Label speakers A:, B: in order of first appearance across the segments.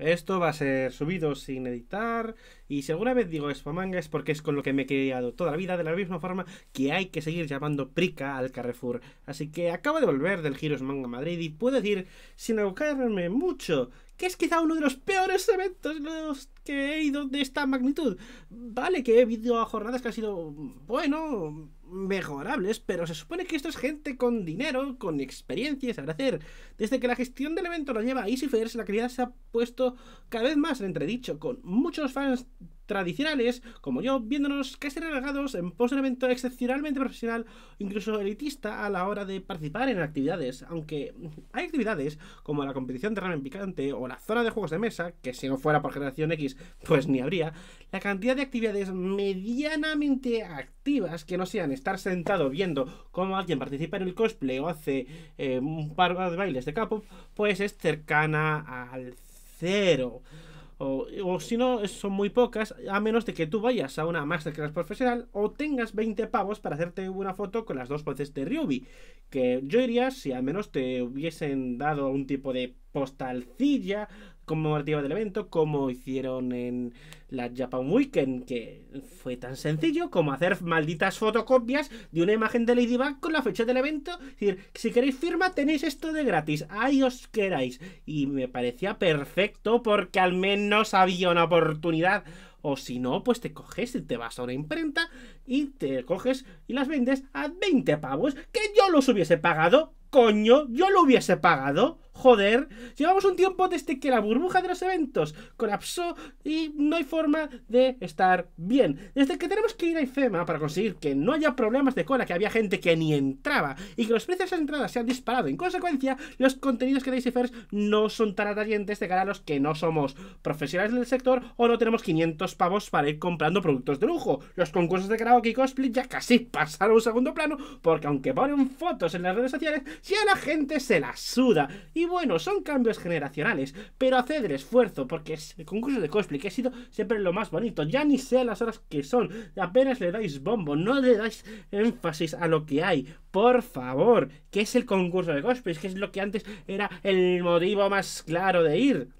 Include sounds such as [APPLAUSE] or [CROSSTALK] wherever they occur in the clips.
A: Esto va a ser subido sin editar. Y si alguna vez digo Spamanga es porque es con lo que me he criado toda la vida, de la misma forma que hay que seguir llamando Prica al Carrefour. Así que acabo de volver del Giros Manga Madrid y puedo decir, sin ahogarme mucho, que es quizá uno de los peores eventos, de los que he ido de esta magnitud. Vale, que he vivido a jornadas que han sido, bueno, mejorables, pero se supone que esto es gente con dinero, con experiencia y saber hacer. Desde que la gestión del evento lo lleva a EasyFairs, la calidad se ha puesto cada vez más en entredicho, con muchos fans tradicionales, como yo, viéndonos casi relegados en pos de un evento excepcionalmente profesional, incluso elitista, a la hora de participar en actividades. Aunque hay actividades como la competición de ramen picante o la zona de juegos de mesa, que si no fuera por Generación X pues ni habría, la cantidad de actividades medianamente activas que no sean estar sentado viendo cómo alguien participa en el cosplay o hace eh, un par de bailes de capo, pues es cercana al cero. O, si no, son muy pocas, a menos de que tú vayas a una masterclass profesional o tengas 20 pavos para hacerte una foto con las dos voces de Ruby. Que yo iría si al menos te hubiesen dado un tipo de postalcilla Conmemorativa del evento, como hicieron en la Japan Weekend, que fue tan sencillo como hacer malditas fotocopias de una imagen de Ladybug con la fecha del evento. Es decir, si queréis firma, tenéis esto de gratis, ahí os queráis. Y me parecía perfecto porque al menos había una oportunidad. O si no, pues te coges y te vas a una imprenta y te coges y las vendes a 20 pavos que yo los hubiese pagado. Coño, yo lo hubiese pagado. Joder, llevamos un tiempo desde que la burbuja de los eventos colapsó y no hay forma de estar bien. Desde que tenemos que ir a IFEMA para conseguir que no haya problemas de cola, que había gente que ni entraba y que los precios de entrada se han disparado. En consecuencia, los contenidos que dais IFERS no son tan atrayentes de cara a los que no somos profesionales del sector o no tenemos 500 pavos para ir comprando productos de lujo. Los concursos de karaoke y cosplay ya casi [LAUGHS] pasaron a un segundo plano porque aunque ponen fotos en las redes sociales, ya la gente se la suda. Y bueno, son cambios generacionales, pero haced el esfuerzo, porque es el concurso de cosplay que ha sido siempre lo más bonito. Ya ni sé las horas que son, apenas le dais bombo, no le dais énfasis a lo que hay. Por favor, que es el concurso de cosplay, que es lo que antes era el motivo más claro de ir.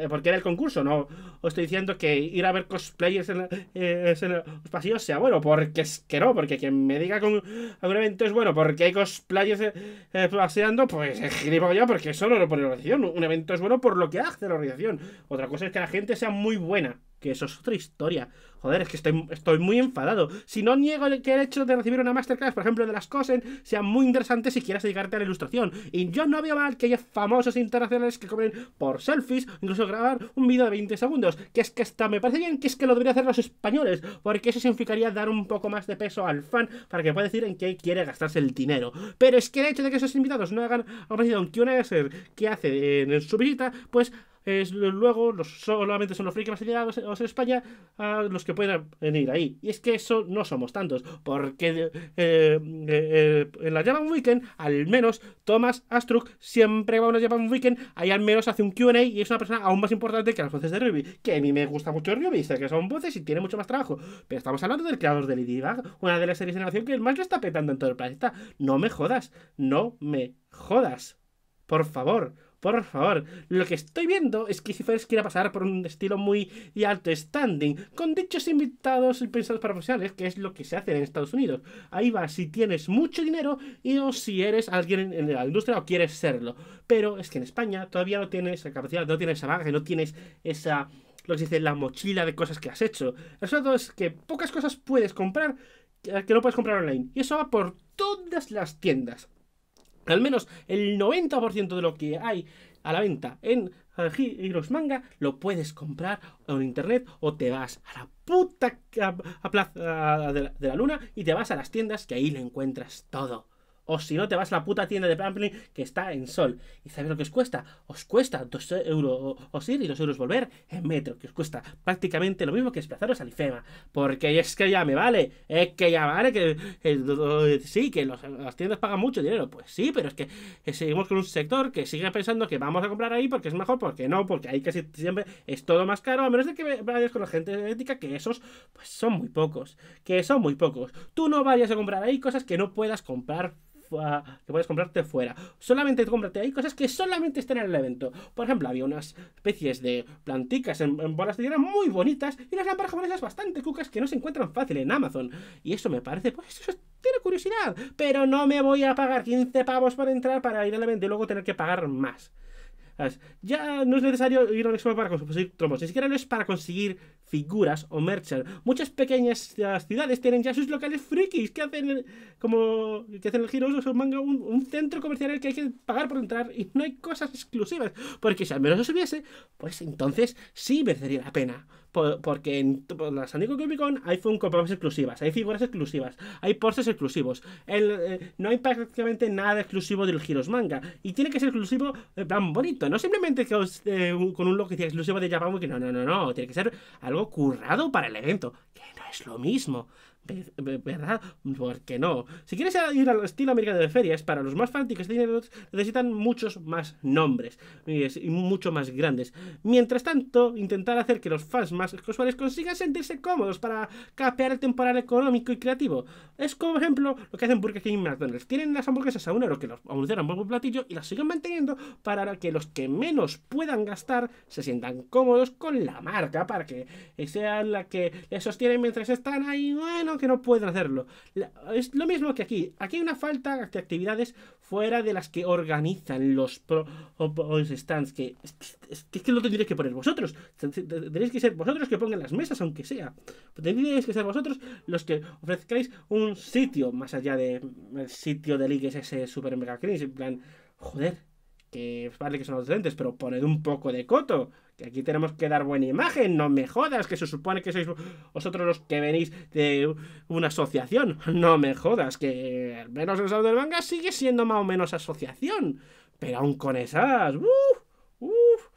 A: Eh, porque era el concurso, no os estoy diciendo que ir a ver cosplayers en, eh, los pasillos sea bueno, porque es que no, porque quien me diga con un evento es bueno, porque hay cosplayers eh, paseando, pues digo yo, porque eso no lo pone la organización. Un evento es bueno por lo que hace la organización. Otra cosa es que la gente sea muy buena, que eso es otra historia. Joder, es que estoy, muy enfadado. Si no niego que el hecho de recibir una masterclass, por ejemplo, de las COSEN, sea muy interesante si quieras dedicarte a la ilustración. Y yo no veo mal que haya famosos internacionales que comen por selfies, incluso grabar un vídeo de 20 segundos. Que es que hasta me parece bien que es que lo deberían hacer los españoles, porque eso significaría dar un poco más de peso al fan para que pueda decir en qué quiere gastarse el dinero. Pero es que el hecho de que esos invitados no hagan a un QA que hace en su visita, pues es, luego solamente son los frikis más allegados en España a los que pueden venir ahí. Y es que eso no somos tantos, porque eh, eh, en la Japan Weekend, al menos Thomas Astruc siempre va a una Japan Weekend, ahí al menos hace un QA y es una persona aún más importante que las voces de Ruby. Que a mí me gusta mucho Ruby, sé que son voces y tiene mucho más trabajo, pero estamos hablando del creador de Ladybug, una de las series de nación que más lo está petando en todo el planeta. No me jodas, no me jodas. Por favor, por favor, lo que estoy viendo es que si Cifers quiere pasar por un estilo muy y alto standing, con dichos invitados y pensados para profesionales, que es lo que se hace en Estados Unidos. Ahí va si tienes mucho dinero y o si eres alguien en la industria o quieres serlo. Pero es que en España todavía no tienes esa capacidad, no tienes esa vaga, no tienes esa lo que se dice la mochila de cosas que has hecho. El resultado es que pocas cosas puedes comprar eh, que no puedes comprar online. Y eso va por todas las tiendas. Al menos el 90% de lo que hay a la venta en Heroes Manga lo puedes comprar en internet o te vas a la puta plaza de la luna y te vas a las tiendas que ahí lo encuentras todo. O si no, te vas a la puta tienda de Pamplin que está en Sol. ¿Y sabes lo que os cuesta? Os cuesta 2 euros o ir y 2 euros volver en metro, que os cuesta prácticamente lo mismo que desplazaros al IFEMA. Porque es que ya me vale, es que ya vale, que sí, que las tiendas pagan mucho dinero. Pues sí, pero es que seguimos con un sector que sigue pensando que vamos a comprar ahí porque es mejor, porque no, porque ahí casi siempre es todo más caro, a menos de que vayas con la gente ética, que esos pues son muy pocos, que son muy pocos. Tú no vayas a comprar ahí cosas que no puedas comprar que puedes comprarte fuera. Solamente cómprate. ahí cosas que solamente están en el evento. Por ejemplo, había unas especies de planticas en, bolas de tierra muy bonitas y unas lámparas japonesas bastante cucas que no se encuentran fácil en Amazon. Y eso me parece, pues eso tiene curiosidad. Pero no me voy a pagar 15 pavos para entrar para ir al evento y luego tener que pagar más. Ya no es necesario ir a un expo para conseguir tromos, ni siquiera lo es para conseguir figuras o merchandise. Muchas pequeñas ciudades tienen ya sus locales frikis que hacen el, como que hacen el giro manga un, centro comercial que hay que pagar por entrar y no hay cosas exclusivas, porque si al menos eso hubiese, pues entonces sí merecería la pena porque en la San Diego Comic Con hay Funko exclusivas, hay figuras exclusivas, hay postes exclusivos. El, eh, no hay prácticamente nada exclusivo del giros Manga. Y tiene que ser exclusivo tan bonito. No simplemente eh, con un logo que exclusivo de Japón que no, no, no, no. Tiene que ser algo currado para el evento. Que no es lo mismo. ¿Verdad? ¿Por qué no? Si quieres ir al estilo americano de ferias, para los más fanáticos necesitan muchos más nombres y mucho más grandes. Mientras tanto, intentar hacer que los fans más casuales consigan sentirse cómodos para capear el temporal económico y creativo. Es como ejemplo lo que hacen Burger King y McDonald's. Tienen las hamburguesas a un euro que los anunciaron por un platillo y las siguen manteniendo para que los que menos puedan gastar se sientan cómodos con la marca, para que sean la que les sostiene mientras están ahí, bueno que no pueden hacerlo. es lo mismo que aquí. Aquí hay una falta de actividades fuera de las que organizan los pro stands. Que es, que lo tendréis que poner vosotros. Tendréis que ser vosotros que pongan las mesas, aunque sea. Tendréis que ser vosotros los que ofrezcáis un sitio más allá del sitio de ligues ese super mega crisis En plan, joder que vale que son adolescentes, pero poned un poco de coto. Que aquí tenemos que dar buena imagen, no me jodas, que se supone que sois vosotros los que venís de una asociación. [LAUGHS] No me jodas, que al menos el saldo del Manga sigue siendo más o menos asociación. Pero aún con esas. ¡uh! Uf, uf,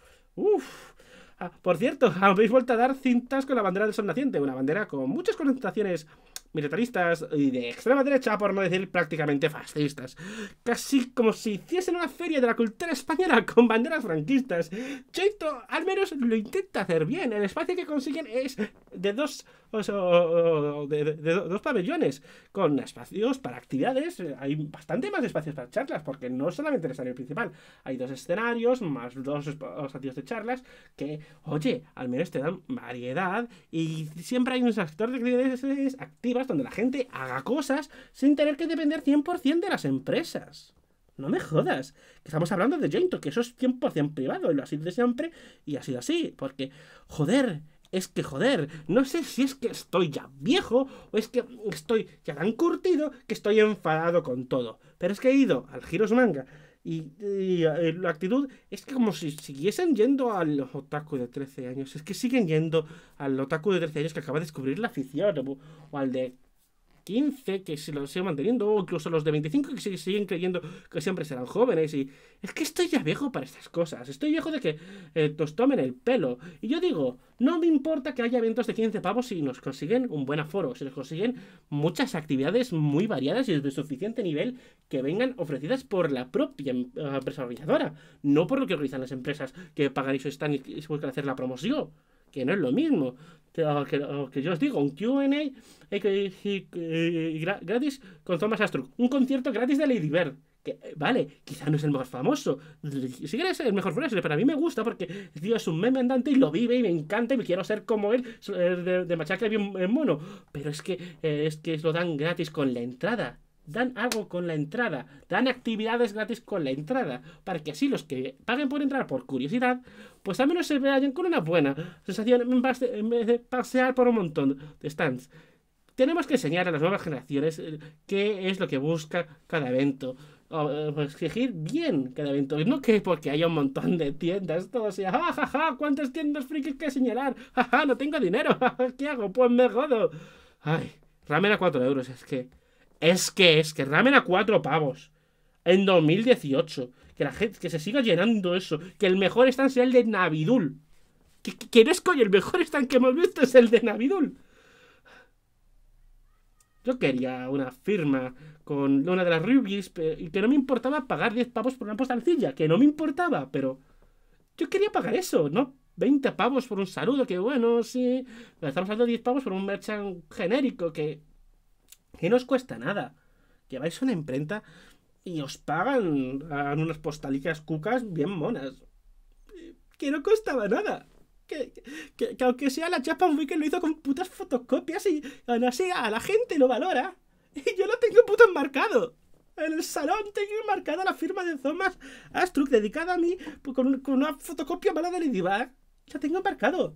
A: uff. Ah, por cierto, [LAUGHS] habéis vuelto a dar cintas con la bandera del sol naciente, una bandera con muchas concentraciones militaristas y de extrema derecha, por no decir prácticamente fascistas. Casi como si hiciesen una feria de la cultura española [LAUGHS] con banderas franquistas. Chito, al menos lo intenta hacer bien. El espacio que consiguen es de dos, de, dos pabellones, con espacios para actividades. Hay bastante más espacios para charlas, porque no solamente el escenario principal. Hay dos escenarios, más dos espacios de charlas, que, oye, al menos te dan variedad y siempre hay unos actores de actividades activas donde la gente haga cosas sin tener que depender 100% de las empresas. No me jodas, que estamos hablando de Jointo, que eso es 100% privado, y lo ha sido de siempre, y ha sido así, porque, joder, es que joder, no sé si es que estoy ya viejo o es que estoy ya tan curtido que estoy enfadado con todo. Pero es que he ido al Giros Manga y, eh, la actitud es como si siguiesen yendo al otaku de 13 años. Es que siguen yendo al otaku de 13 años que acaba de descubrir la afición. o al de 15 que se los sigue manteniendo, o incluso los de 25 que se siguen creyendo que siempre serán jóvenes. Y es que estoy ya viejo para estas cosas. Estoy viejo de que eh, tomen el pelo. Y yo digo, no me importa que haya eventos de 15 pavos si nos consiguen un buen aforo, si nos consiguen muchas actividades muy variadas y de suficiente nivel que vengan ofrecidas por la propia em-, empresa organizadora, no por lo que organizan las empresas que pagan y están y buscan hacer la promoción que no es lo mismo que, que, yo os digo, un QA eh, eh, gratis con Thomas Astruc. Un concierto gratis de Lady Bird. Que, eh, vale, quizá no es el más famoso. Si quieres el mejor para pero a mí me gusta porque el es un meme andante y lo vive y me encanta y me quiero ser como él de, de en bien mono. Pero es que es que lo dan gratis con la entrada dan algo con la entrada, dan actividades gratis con la entrada, para que así los que paguen por entrar por curiosidad, pues al menos se vayan con una buena sensación en vez de, pasear por un montón de stands. Tenemos que enseñar a las nuevas generaciones eh, qué es lo que busca cada evento. O pues, exigir bien cada evento. No que porque haya un montón de tiendas, todo sea, ah, jajaja, ¿cuántas tiendas frikis que señalar? Jaja, no tengo dinero, [LAUGHS] ¿qué hago? Pues me godo. Ay, ramen a 4 euros, es que... Es que, es que ramen a cuatro pavos. En 2018. Que la gente, que se siga llenando eso. Que el mejor stand sea el de Navidul. Que, es coño, el mejor stand que hemos visto es el de Navidul. Yo quería una firma con una de las rubies y que no me importaba pagar 10 pavos por una postalcilla que no me importaba, pero yo quería pagar eso, ¿no? 20 pavos por un saludo, que bueno, sí, estamos hablando de 10 pavos por un merchan genérico, que que no os cuesta nada. Que vais a una imprenta y os pagan unas postalicas cucas bien monas. Que no costaba nada. Que, aunque sea la chapa un que lo hizo con putas fotocopias y así a la gente lo valora. [LAUGHS] Y yo lo tengo puto enmarcado. En el salón tengo enmarcada la firma de Thomas Astruc dedicada a mí pues, con, una fotocopia mala de Ladybug. La tengo enmarcado.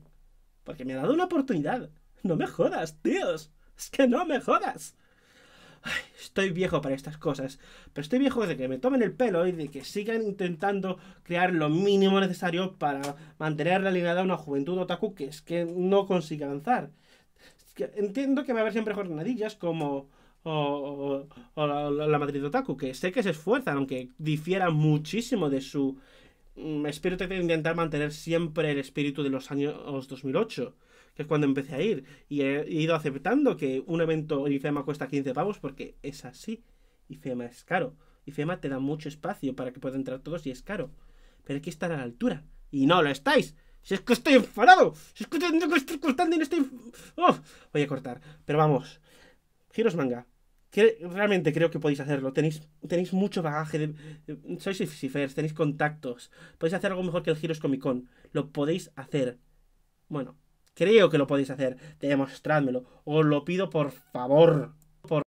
A: Porque me ha dado una oportunidad. No me jodas, tíos. Es que no me jodas estoy viejo para estas cosas, pero estoy viejo de que me tomen el pelo y de que sigan intentando crear lo mínimo necesario para mantener la alineada de una juventud otaku que es que no consigue avanzar. Entiendo que va a haber siempre jornadillas como la, Madrid Otaku, que sé que se esfuerzan, aunque difiera muchísimo de su mm, espíritu de intentar mantener siempre el espíritu de los años 2008 que es cuando empecé a ir. Y he ido aceptando que un evento en IFEMA cuesta 15 pavos porque es así. IFEMA es caro. IFEMA te da mucho espacio para que puedan entrar todos y es caro. Pero hay que estar a la altura. Y no lo estáis. Si es que estoy enfadado. Si es que estoy cortando y no estoy... ¡Uf! voy a cortar. Pero vamos. Giros manga. realmente creo que podéis hacerlo. Tenéis, tenéis mucho bagaje. De, sois tenéis contactos. Podéis hacer algo mejor que el Giros Comic Con. Lo podéis hacer. Bueno, Creo que lo podéis hacer. Demostrádmelo. Os lo pido por favor.